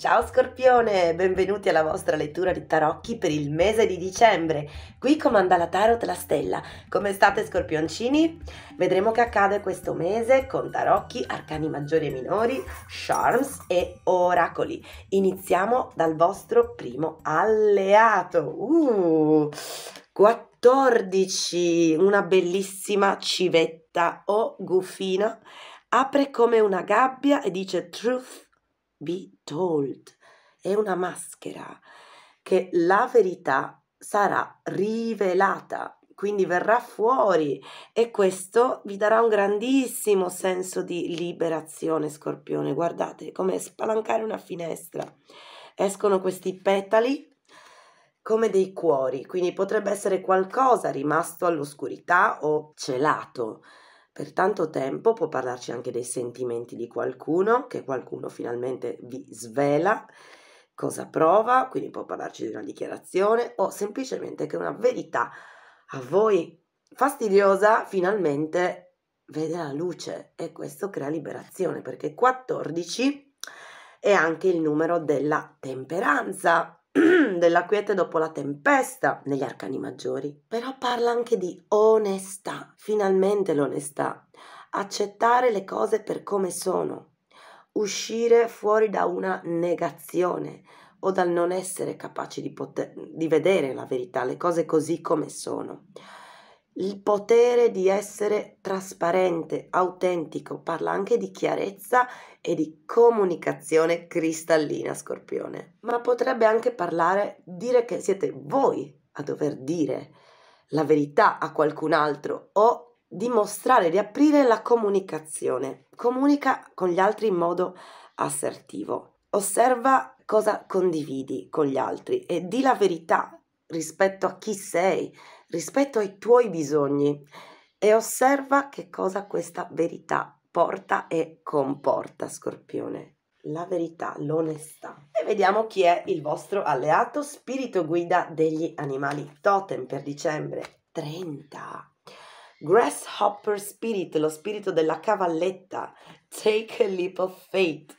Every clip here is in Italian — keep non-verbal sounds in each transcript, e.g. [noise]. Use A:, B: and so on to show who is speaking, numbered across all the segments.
A: Ciao Scorpione, benvenuti alla vostra lettura di tarocchi per il mese di dicembre. Qui comanda la tarot la stella. Come state scorpioncini? Vedremo che accade questo mese con tarocchi, arcani maggiori e minori, charms e oracoli. Iniziamo dal vostro primo alleato. Uh, 14, una bellissima civetta o gufina. Apre come una gabbia e dice truth be told, è una maschera che la verità sarà rivelata, quindi verrà fuori e questo vi darà un grandissimo senso di liberazione, Scorpione. Guardate come spalancare una finestra. Escono questi petali come dei cuori, quindi potrebbe essere qualcosa rimasto all'oscurità o celato per tanto tempo, può parlarci anche dei sentimenti di qualcuno, che qualcuno finalmente vi svela cosa prova, quindi può parlarci di una dichiarazione o semplicemente che una verità a voi fastidiosa finalmente vede la luce e questo crea liberazione perché 14 è anche il numero della temperanza della quiete dopo la tempesta negli arcani maggiori, però parla anche di onestà, finalmente l'onestà, accettare le cose per come sono, uscire fuori da una negazione o dal non essere capaci di, poter, di vedere la verità, le cose così come sono il potere di essere trasparente, autentico, parla anche di chiarezza e di comunicazione cristallina, Scorpione. Ma potrebbe anche parlare, dire che siete voi a dover dire la verità a qualcun altro o dimostrare di aprire la comunicazione. Comunica con gli altri in modo assertivo. Osserva cosa condividi con gli altri e di la verità rispetto a chi sei, rispetto ai tuoi bisogni e osserva che cosa questa verità porta e comporta, Scorpione. La verità, l'onestà. E vediamo chi è il vostro alleato spirito guida degli animali totem per dicembre 30. Grasshopper Spirit, lo spirito della cavalletta. Take a leap of faith.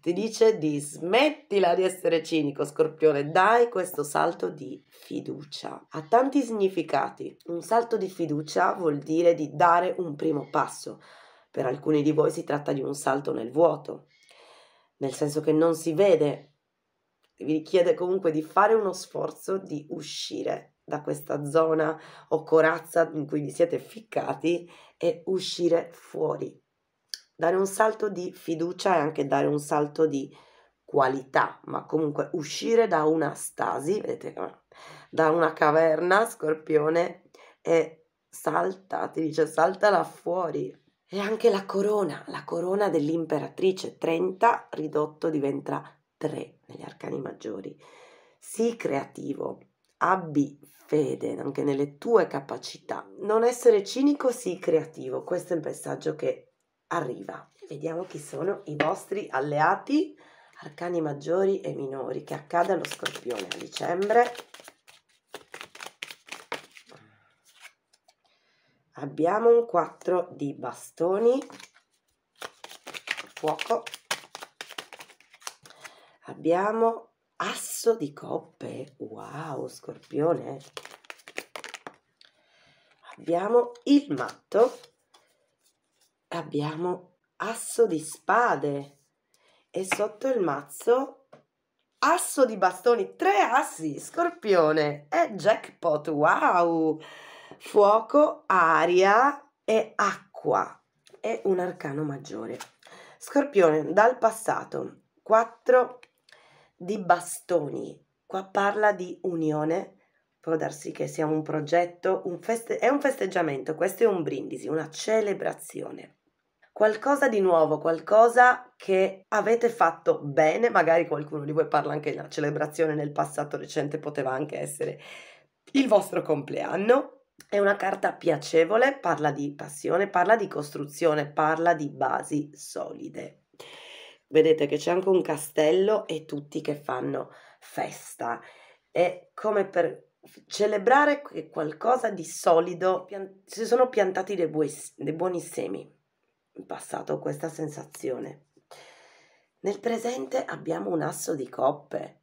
A: Ti dice di smettila di essere cinico, Scorpione, dai questo salto di fiducia. Ha tanti significati. Un salto di fiducia vuol dire di dare un primo passo. Per alcuni di voi si tratta di un salto nel vuoto, nel senso che non si vede. Vi richiede comunque di fare uno sforzo di uscire da questa zona o corazza in cui vi siete ficcati e uscire fuori. Dare un salto di fiducia e anche dare un salto di qualità, ma comunque uscire da una stasi, vedete, eh, da una caverna, scorpione, e salta, ti dice saltala fuori, e anche la corona, la corona dell'imperatrice, 30 ridotto diventa 3 negli arcani maggiori. Sii creativo, abbi fede anche nelle tue capacità. Non essere cinico, sii creativo. Questo è il messaggio che arriva. Vediamo chi sono i vostri alleati, arcani maggiori e minori, che accade allo scorpione a dicembre. Abbiamo un 4 di bastoni, fuoco. Abbiamo Asso di coppe, wow, scorpione. Abbiamo il matto, abbiamo asso di spade e sotto il mazzo asso di bastoni, tre assi, scorpione e jackpot, wow! Fuoco, aria e acqua e un arcano maggiore. Scorpione, dal passato, quattro di bastoni. Qua parla di unione, può darsi che sia un progetto, un feste- è un festeggiamento, questo è un brindisi, una celebrazione. Qualcosa di nuovo, qualcosa che avete fatto bene, magari qualcuno di voi parla anche della celebrazione nel passato recente, poteva anche essere il vostro compleanno. È una carta piacevole, parla di passione, parla di costruzione, parla di basi solide vedete che c'è anche un castello e tutti che fanno festa. È come per celebrare qualcosa di solido, si sono piantati dei, buoi, dei buoni semi in passato, questa sensazione. Nel presente abbiamo un asso di coppe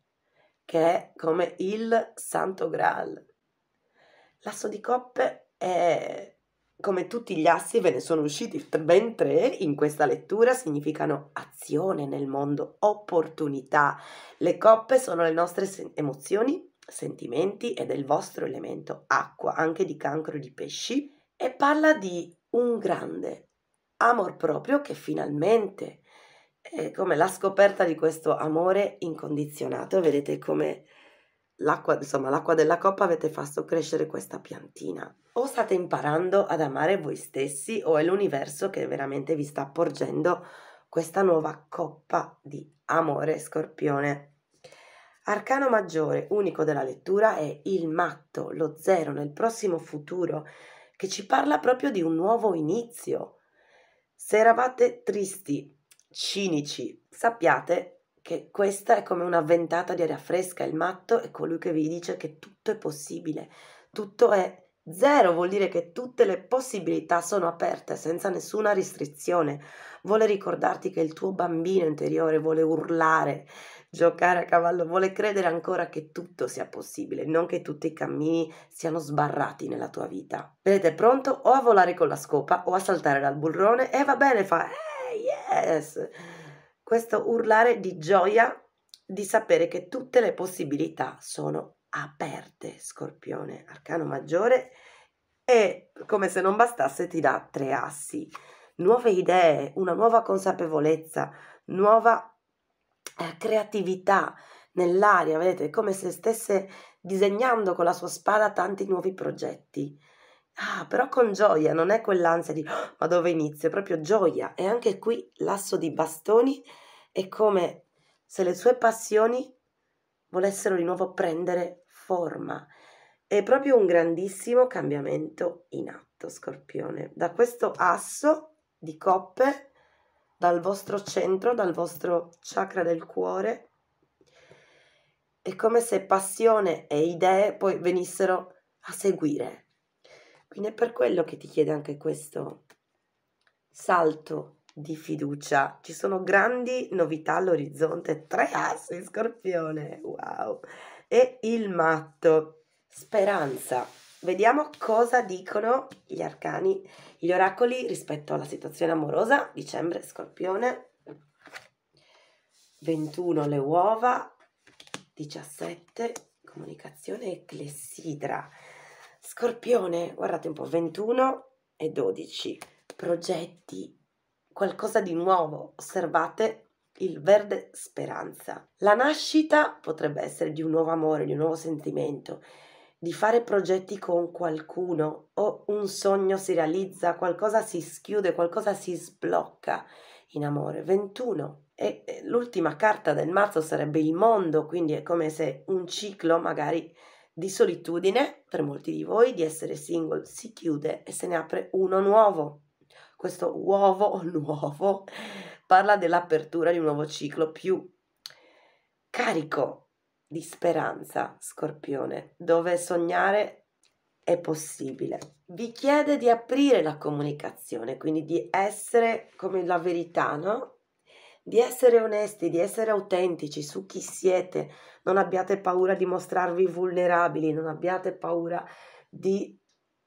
A: che è come il santo graal. L'asso di coppe è come tutti gli assi ve ne sono usciti ben tre in questa lettura, significano azione nel mondo, opportunità. Le coppe sono le nostre sen emozioni, sentimenti ed è il vostro elemento acqua, anche di cancro di pesci, e parla di un grande amor proprio che finalmente è come la scoperta di questo amore incondizionato. Vedete come l'acqua, della coppa avete fatto crescere questa piantina o state imparando ad amare voi stessi o è l'universo che veramente vi sta porgendo questa nuova coppa di amore scorpione. Arcano maggiore, unico della lettura, è il matto, lo zero nel prossimo futuro, che ci parla proprio di un nuovo inizio. Se eravate tristi, cinici, sappiate che questa è come una ventata di aria fresca, il matto è colui che vi dice che tutto è possibile, tutto è possibile. Zero vuol dire che tutte le possibilità sono aperte senza nessuna restrizione. Vuole ricordarti che il tuo bambino interiore vuole urlare, giocare a cavallo, vuole credere ancora che tutto sia possibile, non che tutti i cammini siano sbarrati nella tua vita. Vedete, pronto o a volare con la scopa o a saltare dal burrone e va bene, fa eh, yes! Questo urlare di gioia di sapere che tutte le possibilità sono aperte, scorpione, arcano maggiore e come se non bastasse ti dà tre assi, nuove idee, una nuova consapevolezza, nuova eh, creatività nell'aria, vedete, come se stesse disegnando con la sua spada tanti nuovi progetti. Ah, però con gioia, non è quell'ansia di oh, ma dove inizio, è proprio gioia. E anche qui l'asso di bastoni è come se le sue passioni volessero di nuovo prendere forma. È proprio un grandissimo cambiamento in atto, Scorpione. Da questo asso di coppe, dal vostro centro, dal vostro chakra del cuore, è come se passione e idee poi venissero a seguire. Quindi è per quello che ti chiede anche questo salto di fiducia. Ci sono grandi novità all'orizzonte, tre assi, scorpione, wow! e il matto. Speranza. Vediamo cosa dicono gli arcani, gli oracoli rispetto alla situazione amorosa, dicembre, scorpione. 21 le uova, 17 comunicazione e clessidra. Scorpione, guardate un po', 21 e 12, progetti, qualcosa di nuovo, osservate il verde speranza. La nascita potrebbe essere di un nuovo amore, di un nuovo sentimento, di fare progetti con qualcuno o un sogno si realizza, qualcosa si schiude, qualcosa si sblocca in amore. 21. E l'ultima carta del marzo sarebbe il mondo, quindi è come se un ciclo magari di solitudine per molti di voi di essere single si chiude e se ne apre uno nuovo. Questo uovo [laughs] nuovo parla dell'apertura di un nuovo ciclo più carico di speranza, Scorpione, dove sognare è possibile. Vi chiede di aprire la comunicazione, quindi di essere come la verità, no? Di essere onesti, di essere autentici su chi siete, non abbiate paura di mostrarvi vulnerabili, non abbiate paura di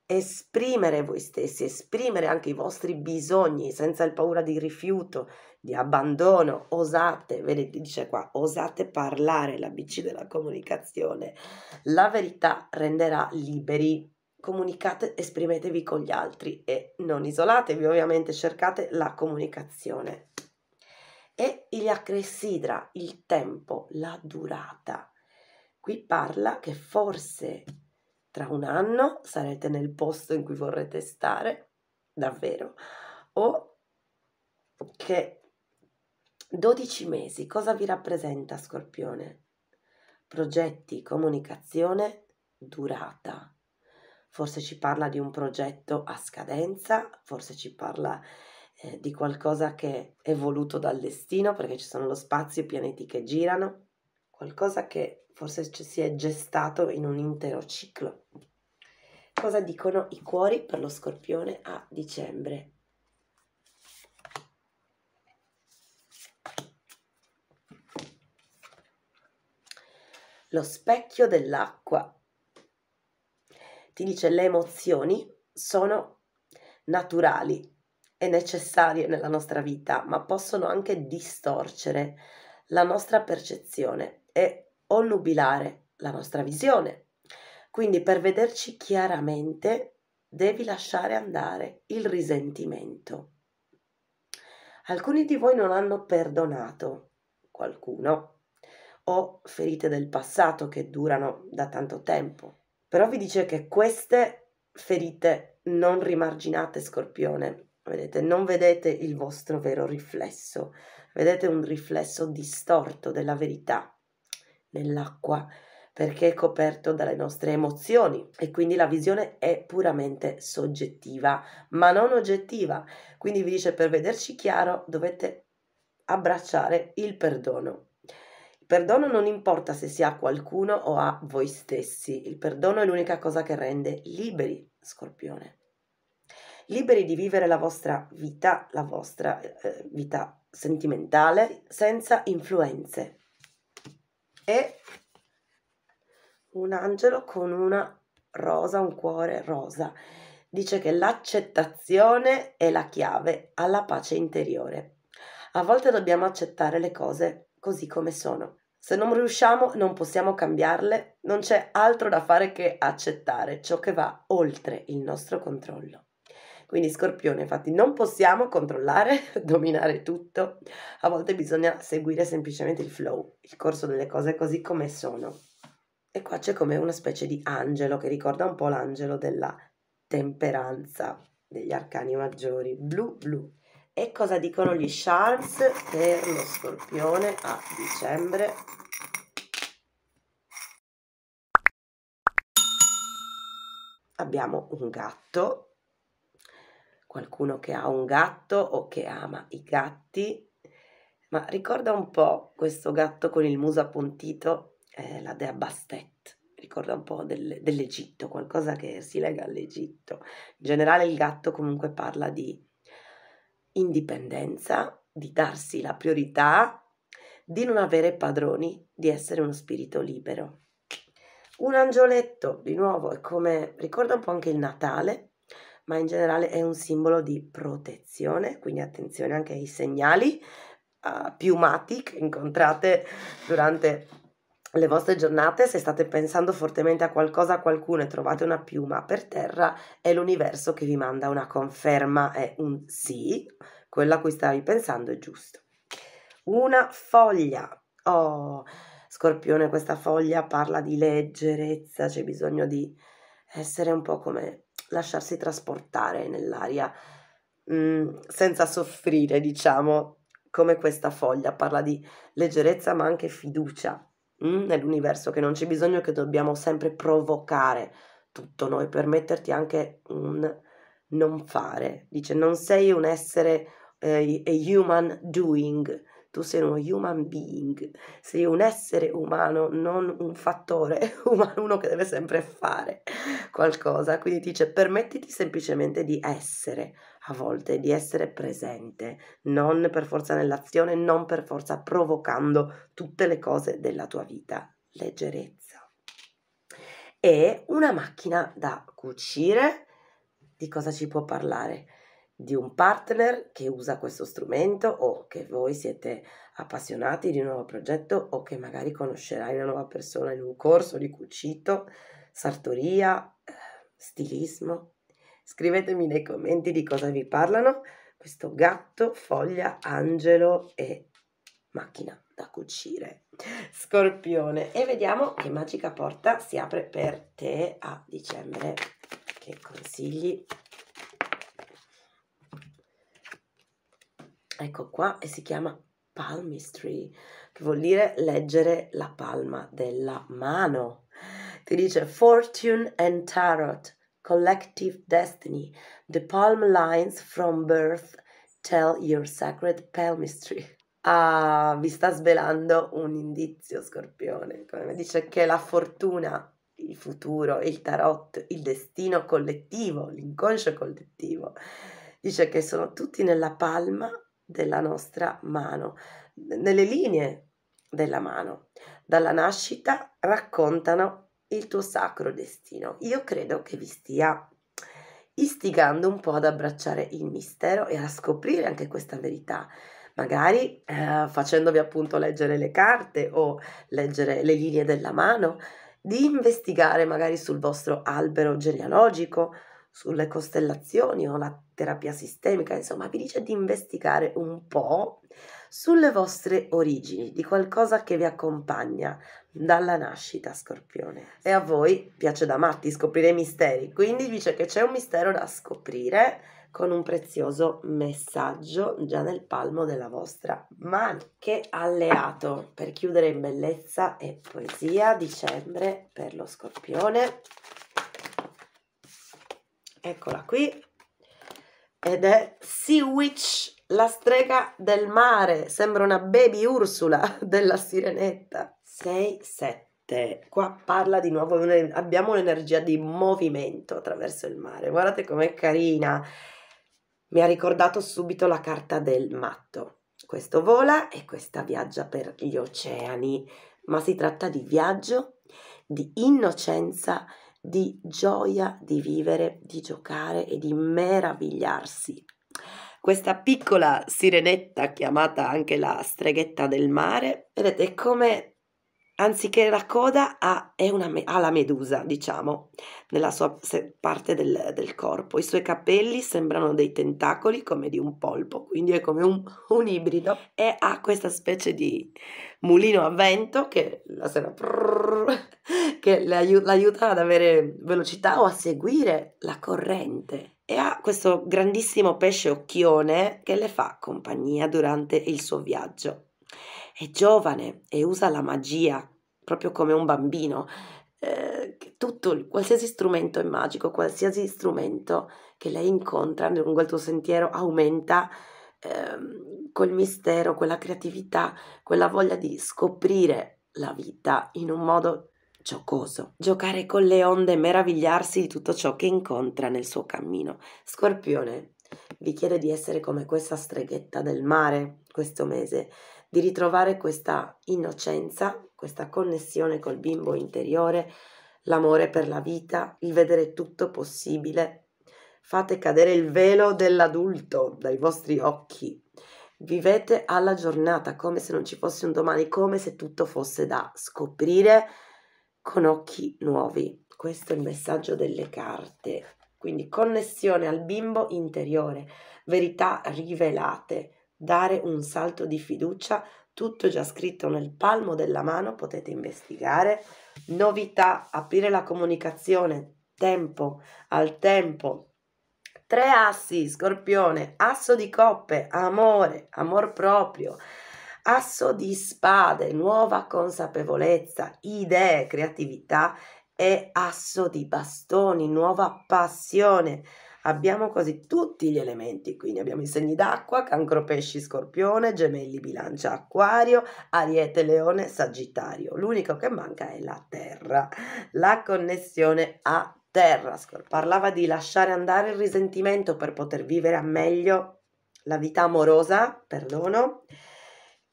A: esprimere voi stessi, esprimere anche i vostri bisogni senza il paura di rifiuto, di abbandono, osate, vedete, dice qua, osate parlare, l'ABC della comunicazione, la verità renderà liberi. Comunicate, esprimetevi con gli altri e non isolatevi, ovviamente cercate la comunicazione. E il acressidra, il tempo, la durata. Qui parla che forse tra un anno sarete nel posto in cui vorrete stare, davvero, o che 12 mesi cosa vi rappresenta Scorpione? Progetti, comunicazione, durata. Forse ci parla di un progetto a scadenza, forse ci parla eh, di qualcosa che è voluto dal destino perché ci sono lo spazio, i pianeti che girano, qualcosa che forse ci si è gestato in un intero ciclo. Cosa dicono i cuori per lo scorpione a dicembre? lo specchio dell'acqua. Ti dice le emozioni sono naturali e necessarie nella nostra vita, ma possono anche distorcere la nostra percezione e onnubilare la nostra visione. Quindi per vederci chiaramente devi lasciare andare il risentimento. Alcuni di voi non hanno perdonato qualcuno o ferite del passato che durano da tanto tempo. Però vi dice che queste ferite non rimarginate, scorpione, vedete, non vedete il vostro vero riflesso, vedete un riflesso distorto della verità nell'acqua perché è coperto dalle nostre emozioni e quindi la visione è puramente soggettiva, ma non oggettiva. Quindi vi dice per vederci chiaro dovete abbracciare il perdono perdono non importa se si ha qualcuno o a voi stessi, il perdono è l'unica cosa che rende liberi, Scorpione. Liberi di vivere la vostra vita, la vostra eh, eh vita sentimentale, senza influenze. E un angelo con una rosa, un cuore rosa. Dice che l'accettazione è la chiave alla pace interiore. A volte dobbiamo accettare le cose così come sono. Se non riusciamo, non possiamo cambiarle, non c'è altro da fare che accettare ciò che va oltre il nostro controllo. Quindi Scorpione, infatti, non possiamo controllare, [laughs] dominare tutto, a volte bisogna seguire semplicemente il flow, il corso delle cose così come sono. E qua c'è come una specie di angelo che ricorda un po' l'angelo della temperanza degli arcani maggiori, blu blu. E cosa dicono gli Sharks per lo scorpione a dicembre? Abbiamo un gatto, qualcuno che ha un gatto o che ama i gatti, ma ricorda un po' questo gatto con il muso appuntito, eh, la dea Bastet, ricorda un po' del, dell'Egitto, qualcosa che si lega all'Egitto. In generale il gatto comunque parla di indipendenza, di darsi la priorità, di non avere padroni, di essere uno spirito libero. Un angioletto, di nuovo, è come ricorda un po' anche il Natale, ma in generale è un simbolo di protezione, quindi attenzione anche ai segnali uh, piumati che incontrate durante le vostre giornate, se state pensando fortemente a qualcosa, a qualcuno e trovate una piuma per terra, è l'universo che vi manda una conferma, è un sì, quello a cui stavi pensando è giusto. Una foglia. Oh, Scorpione, questa foglia parla di leggerezza, c'è bisogno di essere un po' come lasciarsi trasportare nell'aria mm, senza soffrire, diciamo, come questa foglia parla di leggerezza ma anche fiducia mm, nell'universo, che non c'è bisogno che dobbiamo sempre provocare tutto noi per metterti anche un non fare. Dice non sei un essere eh, a human doing, tu sei uno human being, sei un essere umano, non un fattore [laughs] umano, uno che deve sempre fare qualcosa. Quindi dice permettiti semplicemente di essere a volte di essere presente, non per forza nell'azione, non per forza provocando tutte le cose della tua vita. Leggerezza. E una macchina da cucire, di cosa ci può parlare? Di un partner che usa questo strumento o che voi siete appassionati di un nuovo progetto o che magari conoscerai una nuova persona in un corso di cucito, sartoria, eh, stilismo, Scrivetemi nei commenti di cosa vi parlano questo gatto, foglia, angelo e macchina da cucire. Scorpione. E vediamo che magica porta si apre per te a dicembre. Che consigli? Ecco qua e si chiama palmistry, che vuol dire leggere la palma della mano. Ti dice fortune and tarot, collective destiny, the palm lines from birth tell your sacred palmistry. [laughs] Ah, vi sta svelando un indizio, Scorpione, come dice che la fortuna, il futuro, il tarot, il destino collettivo, l'inconscio collettivo, dice che sono tutti nella palma della nostra mano, nelle linee della mano. Dalla nascita raccontano il tuo sacro destino. Io credo che vi stia istigando un po' ad abbracciare il mistero e a scoprire anche questa verità, magari eh, facendovi appunto leggere le carte o leggere le linee della mano, di investigare magari sul vostro albero genealogico, sulle costellazioni o la terapia sistemica, insomma vi dice di investigare un po' sulle vostre origini, di qualcosa che vi accompagna dalla nascita, Scorpione. E a voi piace da matti scoprire i misteri, quindi dice che c'è un mistero da scoprire con un prezioso messaggio già nel palmo della vostra mano. Che alleato per chiudere in bellezza e poesia dicembre per lo scorpione. Eccola qui. Ed è Sea Witch la strega del mare, sembra una baby Ursula [laughs] della sirenetta. 6-7. Qua parla di nuovo, abbiamo un'energia di movimento attraverso il mare. Guardate com'è carina. Mi ha ricordato subito la carta del matto. Questo vola e questa viaggia per gli oceani, ma si tratta di viaggio, di innocenza, di gioia di vivere, di giocare e di meravigliarsi questa piccola sirenetta chiamata anche la streghetta del mare, vedete è come anziché la coda ha, una, ha, la medusa, diciamo, nella sua parte del, del, corpo. I suoi capelli sembrano dei tentacoli come di un polpo, quindi è come un, un ibrido. E ha questa specie di mulino a vento che la sera prrr, che l'aiuta ad avere velocità o a seguire la corrente e ha questo grandissimo pesce occhione che le fa compagnia durante il suo viaggio. È giovane e usa la magia proprio come un bambino. Eh, tutto, qualsiasi strumento è magico, qualsiasi strumento che lei incontra lungo il tuo sentiero aumenta eh, quel mistero, quella creatività, quella voglia di scoprire la vita in un modo giocoso, giocare con le onde, meravigliarsi di tutto ciò che incontra nel suo cammino. Scorpione vi chiede di essere come questa streghetta del mare questo mese, di ritrovare questa innocenza, questa connessione col bimbo interiore, l'amore per la vita, il vedere tutto possibile. Fate cadere il velo dell'adulto dai vostri occhi. Vivete alla giornata come se non ci fosse un domani, come se tutto fosse da scoprire con occhi nuovi. Questo è il messaggio delle carte. Quindi connessione al bimbo interiore, verità rivelate, dare un salto di fiducia, tutto già scritto nel palmo della mano, potete investigare, novità, aprire la comunicazione, tempo al tempo. Tre assi, scorpione, asso di coppe, amore, amor proprio, Asso di spade, nuova consapevolezza, idee, creatività e asso di bastoni, nuova passione. Abbiamo quasi tutti gli elementi, quindi abbiamo i segni d'acqua, cancro, pesci, scorpione, gemelli, bilancia, acquario, ariete, leone, sagittario. L'unico che manca è la terra, la connessione a terra. Parlava di lasciare andare il risentimento per poter vivere a meglio la vita amorosa, perdono,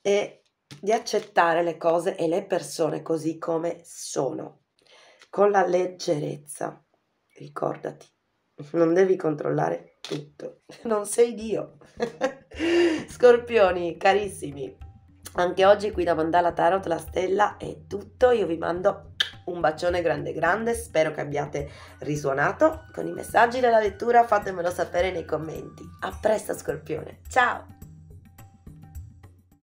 A: e di accettare le cose e le persone così come sono, con la leggerezza. Ricordati, non devi controllare tutto, [laughs] non sei Dio. [laughs] Scorpioni, carissimi, anche oggi qui da Mandala Tarot la stella è tutto, io vi mando un bacione grande grande, spero che abbiate risuonato con i messaggi della lettura, fatemelo sapere nei commenti. A presto Scorpione, ciao!